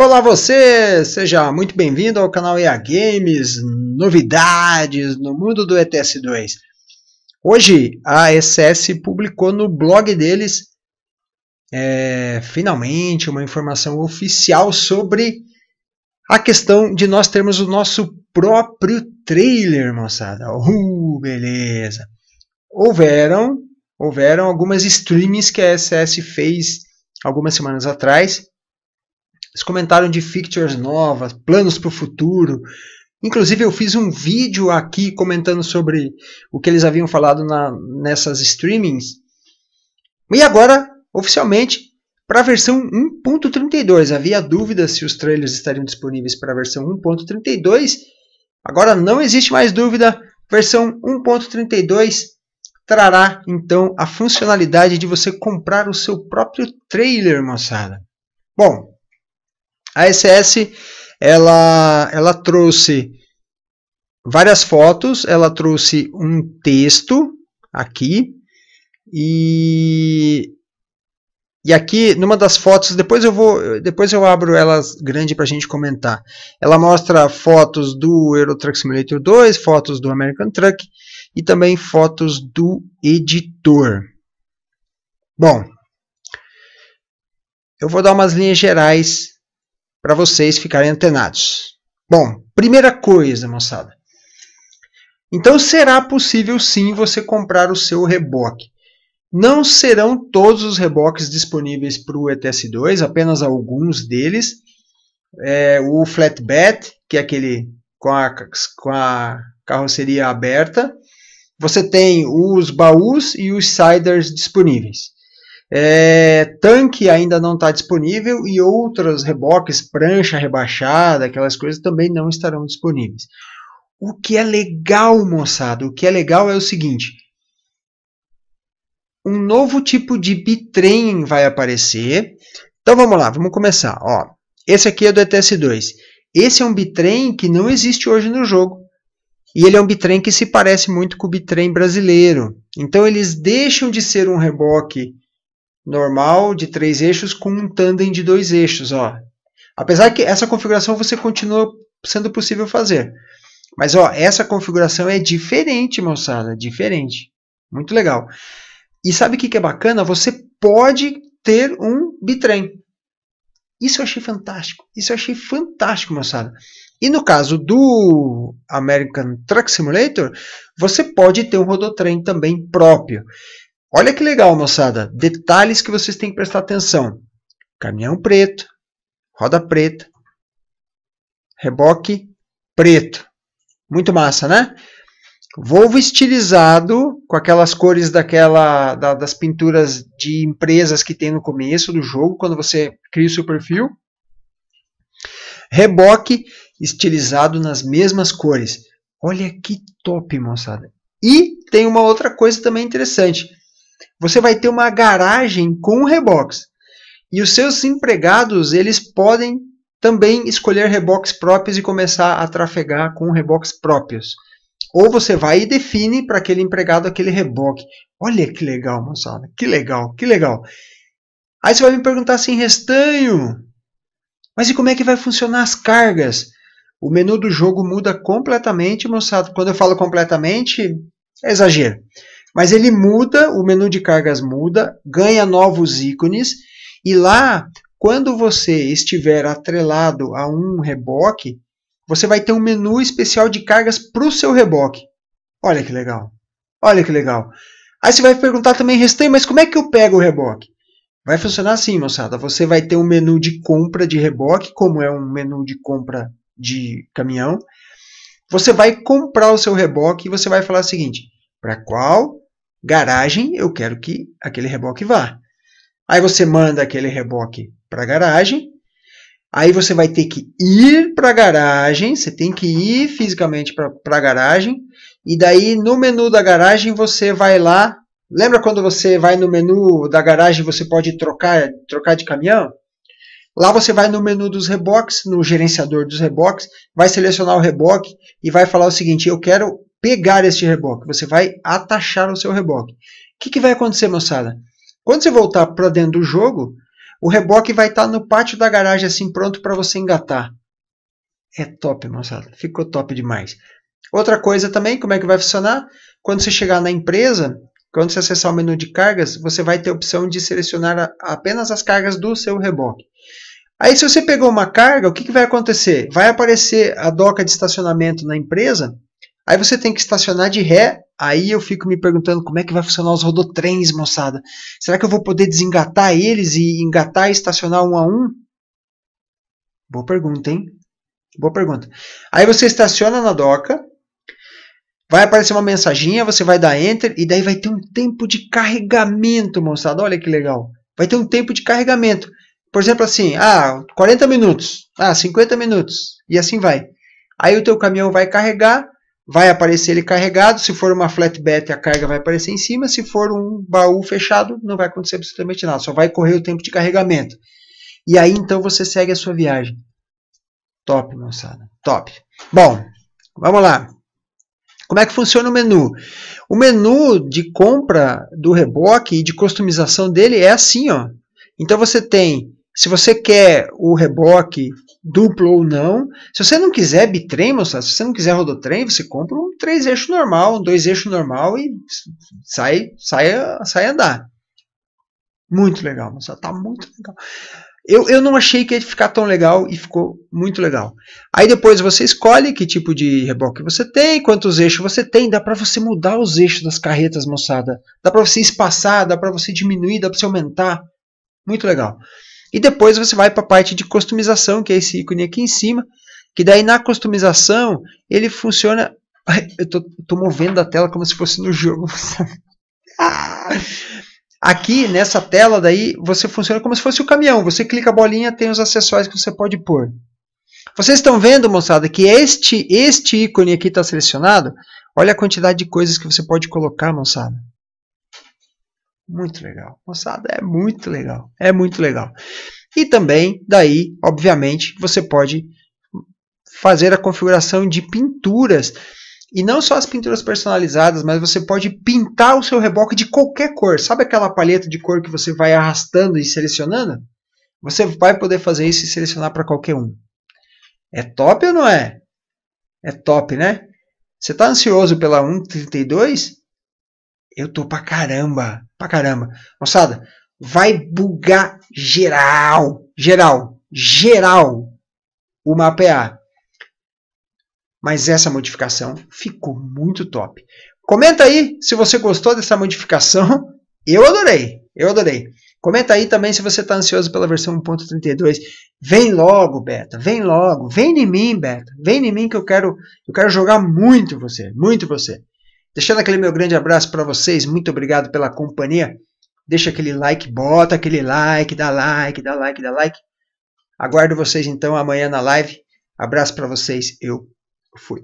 Olá você, seja muito bem-vindo ao canal EA Games, novidades no mundo do ETS2. Hoje a SS publicou no blog deles é, finalmente uma informação oficial sobre a questão de nós termos o nosso próprio trailer, moçada. Uh, beleza. Houveram, houveram algumas streamings que a SS fez algumas semanas atrás eles comentaram de features novas, planos para o futuro. Inclusive, eu fiz um vídeo aqui comentando sobre o que eles haviam falado na, nessas streamings. E agora, oficialmente, para a versão 1.32. Havia dúvidas se os trailers estariam disponíveis para a versão 1.32. Agora não existe mais dúvida. Versão 1.32 trará então a funcionalidade de você comprar o seu próprio trailer, moçada. Bom, a SS ela, ela trouxe várias fotos, ela trouxe um texto aqui e e aqui numa das fotos depois eu vou depois eu abro elas grande para a gente comentar. Ela mostra fotos do Euro Truck Simulator 2, fotos do American Truck e também fotos do editor. Bom, eu vou dar umas linhas gerais para vocês ficarem antenados. Bom, primeira coisa, moçada. Então será possível sim você comprar o seu reboque. Não serão todos os reboques disponíveis para o ETS2, apenas alguns deles. É, o flatbed, que é aquele com a, com a carroceria aberta. Você tem os baús e os siders disponíveis. É, tanque ainda não está disponível e outros reboques, prancha rebaixada, aquelas coisas também não estarão disponíveis. O que é legal, moçada, o que é legal é o seguinte: um novo tipo de bitrem vai aparecer. Então vamos lá, vamos começar. Ó, esse aqui é do ETS2. Esse é um bitrem que não existe hoje no jogo. E ele é um bitrem que se parece muito com o bitrem brasileiro. Então eles deixam de ser um reboque normal de três eixos com um tandem de dois eixos. Ó. Apesar que essa configuração você continua sendo possível fazer. Mas ó, essa configuração é diferente, moçada, diferente. Muito legal. E sabe o que, que é bacana? Você pode ter um bitrem. Isso eu achei fantástico. Isso eu achei fantástico, moçada. E no caso do American Truck Simulator, você pode ter um rodotrem também próprio. Olha que legal, moçada. Detalhes que vocês têm que prestar atenção. Caminhão preto, roda preta, reboque preto. Muito massa, né? Volvo estilizado com aquelas cores daquela da, das pinturas de empresas que tem no começo do jogo, quando você cria o seu perfil. Reboque estilizado nas mesmas cores. Olha que top, moçada. E tem uma outra coisa também interessante. Você vai ter uma garagem com rebox. E os seus empregados, eles podem também escolher reboques próprios e começar a trafegar com reboques próprios. Ou você vai e define para aquele empregado aquele reboque. Olha que legal, moçada. Que legal, que legal. Aí você vai me perguntar assim, Restanho, mas e como é que vai funcionar as cargas? O menu do jogo muda completamente, moçada. Quando eu falo completamente, é exagero. Mas ele muda, o menu de cargas muda, ganha novos ícones e lá, quando você estiver atrelado a um reboque, você vai ter um menu especial de cargas para o seu reboque. Olha que legal. Olha que legal. Aí você vai perguntar também, Restei, mas como é que eu pego o reboque? Vai funcionar assim, moçada. Você vai ter um menu de compra de reboque, como é um menu de compra de caminhão. Você vai comprar o seu reboque e você vai falar o seguinte: para qual garagem, eu quero que aquele reboque vá. Aí você manda aquele reboque para a garagem. Aí você vai ter que ir para a garagem, você tem que ir fisicamente para a garagem. E daí no menu da garagem você vai lá. Lembra quando você vai no menu da garagem você pode trocar, trocar de caminhão? Lá você vai no menu dos reboques, no gerenciador dos reboques, vai selecionar o reboque e vai falar o seguinte: eu quero pegar este reboque, você vai atachar o seu reboque. O que, que vai acontecer, moçada? Quando você voltar para dentro do jogo, o reboque vai estar tá no pátio da garagem, assim, pronto para você engatar. É top, moçada. Ficou top demais. Outra coisa também, como é que vai funcionar? Quando você chegar na empresa, quando você acessar o menu de cargas, você vai ter a opção de selecionar apenas as cargas do seu reboque. Aí, se você pegou uma carga, o que, que vai acontecer? Vai aparecer a doca de estacionamento na empresa Aí você tem que estacionar de ré. Aí eu fico me perguntando como é que vai funcionar os rodotrens, moçada. Será que eu vou poder desengatar eles e engatar e estacionar um a um? Boa pergunta, hein? Boa pergunta. Aí você estaciona na doca, vai aparecer uma mensaginha, você vai dar enter e daí vai ter um tempo de carregamento, moçada. Olha que legal. Vai ter um tempo de carregamento. Por exemplo, assim, ah, 40 minutos, ah, 50 minutos e assim vai. Aí o teu caminhão vai carregar, vai aparecer ele carregado. Se for uma flatbed, a carga vai aparecer em cima. Se for um baú fechado, não vai acontecer absolutamente nada. Só vai correr o tempo de carregamento. E aí então você segue a sua viagem. Top, moçada. Top. Bom, vamos lá. Como é que funciona o menu? O menu de compra do reboque e de customização dele é assim, ó. Então você tem se você quer o reboque duplo ou não. Se você não quiser bitrem, moçada, se você não quiser rodotrem, você compra um três eixo normal, um dois eixo normal e sai, sai, sai andar. Muito legal, moçada, tá muito legal. Eu, eu não achei que ia ficar tão legal e ficou muito legal. Aí depois você escolhe que tipo de reboque você tem, quantos eixos você tem, dá para você mudar os eixos das carretas, moçada. Dá para você espaçar, dá para você diminuir, dá para você aumentar. Muito legal. E depois você vai para a parte de customização, que é esse ícone aqui em cima, que daí na customização ele funciona... eu tô, tô movendo a tela como se fosse no jogo. Ah. Aqui nessa tela daí você funciona como se fosse o caminhão. Você clica a bolinha, tem os acessórios que você pode pôr. Vocês estão vendo, moçada, que este este ícone aqui está selecionado? Olha a quantidade de coisas que você pode colocar, moçada. Muito legal. Moçada, é muito legal. É muito legal. E também, daí, obviamente, você pode fazer a configuração de pinturas. E não só as pinturas personalizadas, mas você pode pintar o seu reboque de qualquer cor. Sabe aquela paleta de cor que você vai arrastando e selecionando? Você vai poder fazer isso e selecionar para qualquer um. É top ou não é? É top, né? Você está ansioso pela 1.32? Eu tô pra caramba, pra caramba. Moçada, vai bugar geral, geral, geral o mapa EA. Mas essa modificação ficou muito top. Comenta aí se você gostou dessa modificação. Eu adorei, eu adorei. Comenta aí também se você está ansioso pela versão 1.32. Vem logo, Beta. Vem logo. Vem em mim, Beta. Vem em mim que eu quero, eu quero jogar muito você, muito você. Deixando aquele meu grande abraço para vocês, muito obrigado pela companhia. Deixa aquele like, bota aquele like, dá like, dá like, dá like. Aguardo vocês então amanhã na live. Abraço para vocês, eu fui.